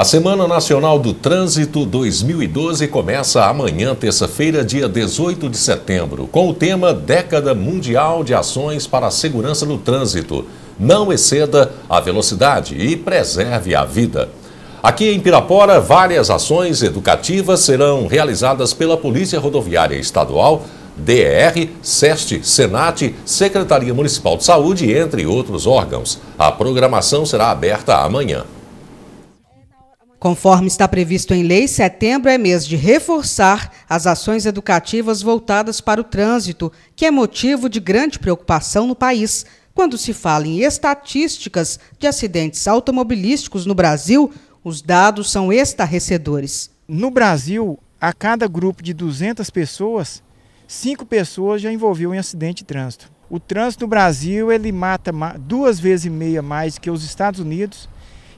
A Semana Nacional do Trânsito 2012 começa amanhã, terça-feira, dia 18 de setembro, com o tema Década Mundial de Ações para a Segurança no Trânsito. Não exceda a velocidade e preserve a vida. Aqui em Pirapora, várias ações educativas serão realizadas pela Polícia Rodoviária Estadual, DER, SEST, SENAT, Secretaria Municipal de Saúde, entre outros órgãos. A programação será aberta amanhã. Conforme está previsto em lei, setembro é mês de reforçar as ações educativas voltadas para o trânsito, que é motivo de grande preocupação no país. Quando se fala em estatísticas de acidentes automobilísticos no Brasil, os dados são estarrecedores. No Brasil, a cada grupo de 200 pessoas, 5 pessoas já envolviam em acidente de trânsito. O trânsito no Brasil ele mata duas vezes e meia mais que os Estados Unidos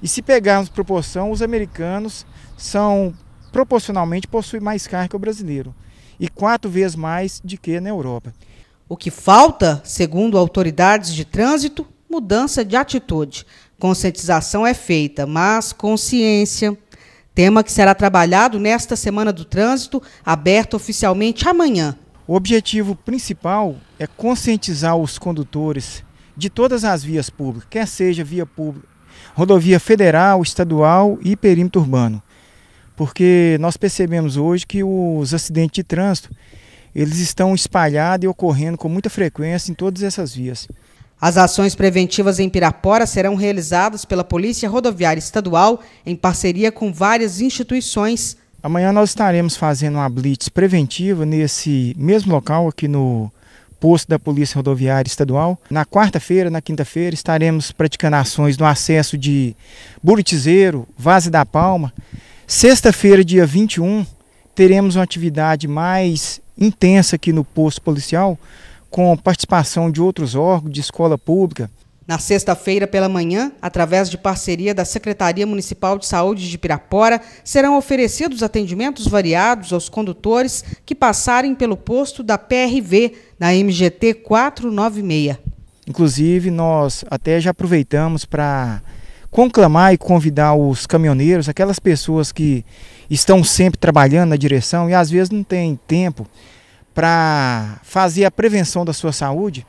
e se pegarmos proporção, os americanos são proporcionalmente possuem mais carne que o brasileiro e quatro vezes mais de que na Europa. O que falta, segundo autoridades de trânsito, mudança de atitude. Conscientização é feita, mas consciência. Tema que será trabalhado nesta Semana do Trânsito, aberta oficialmente amanhã. O objetivo principal é conscientizar os condutores de todas as vias públicas, quer seja via pública rodovia federal, estadual e perímetro urbano. Porque nós percebemos hoje que os acidentes de trânsito, eles estão espalhados e ocorrendo com muita frequência em todas essas vias. As ações preventivas em Pirapora serão realizadas pela Polícia Rodoviária Estadual em parceria com várias instituições. Amanhã nós estaremos fazendo uma blitz preventiva nesse mesmo local aqui no posto da Polícia Rodoviária Estadual. Na quarta-feira, na quinta-feira, estaremos praticando ações no acesso de Buritizeiro, Vaze da Palma. Sexta-feira, dia 21, teremos uma atividade mais intensa aqui no posto policial, com participação de outros órgãos de escola pública. Na sexta-feira pela manhã, através de parceria da Secretaria Municipal de Saúde de Pirapora, serão oferecidos atendimentos variados aos condutores que passarem pelo posto da PRV, na MGT 496. Inclusive, nós até já aproveitamos para conclamar e convidar os caminhoneiros, aquelas pessoas que estão sempre trabalhando na direção e às vezes não têm tempo para fazer a prevenção da sua saúde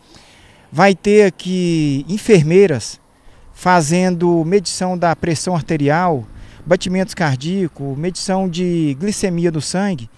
vai ter aqui enfermeiras fazendo medição da pressão arterial, batimentos cardíacos, medição de glicemia do sangue.